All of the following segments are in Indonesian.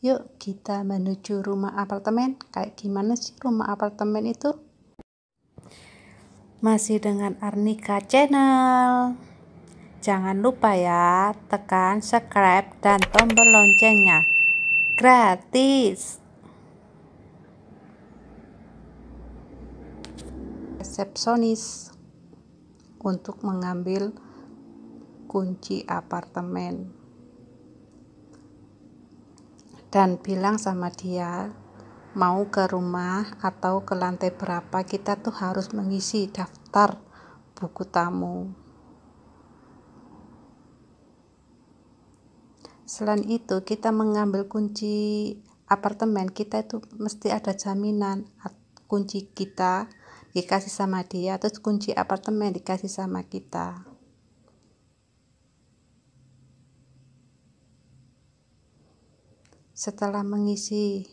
Yuk kita menuju rumah apartemen. Kayak gimana sih rumah apartemen itu? Masih dengan Arnika Channel. Jangan lupa ya, tekan subscribe dan tombol loncengnya. Gratis. Resepsionis untuk mengambil kunci apartemen dan bilang sama dia mau ke rumah atau ke lantai berapa kita tuh harus mengisi daftar buku tamu. Selain itu, kita mengambil kunci apartemen kita itu mesti ada jaminan kunci kita dikasih sama dia, terus kunci apartemen dikasih sama kita. setelah mengisi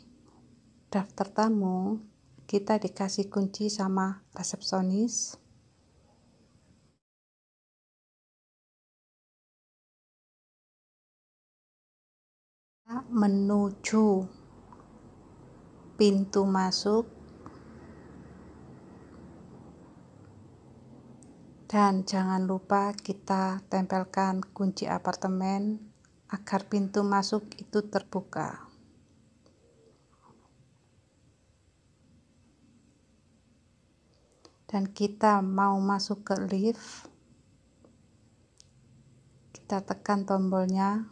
daftar tamu kita dikasih kunci sama resepsionis menuju pintu masuk dan jangan lupa kita tempelkan kunci apartemen agar pintu masuk itu terbuka. Dan kita mau masuk ke lift, kita tekan tombolnya,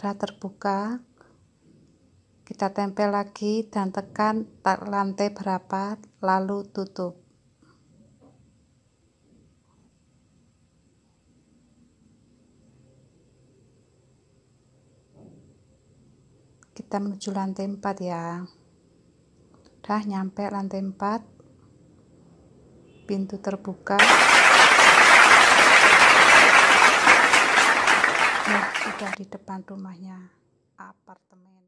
sudah terbuka. Kita tempel lagi dan tekan lantai berapa, lalu tutup. kita menuju lantai 4 ya udah nyampe lantai 4 pintu terbuka nah, sudah di depan rumahnya apartemen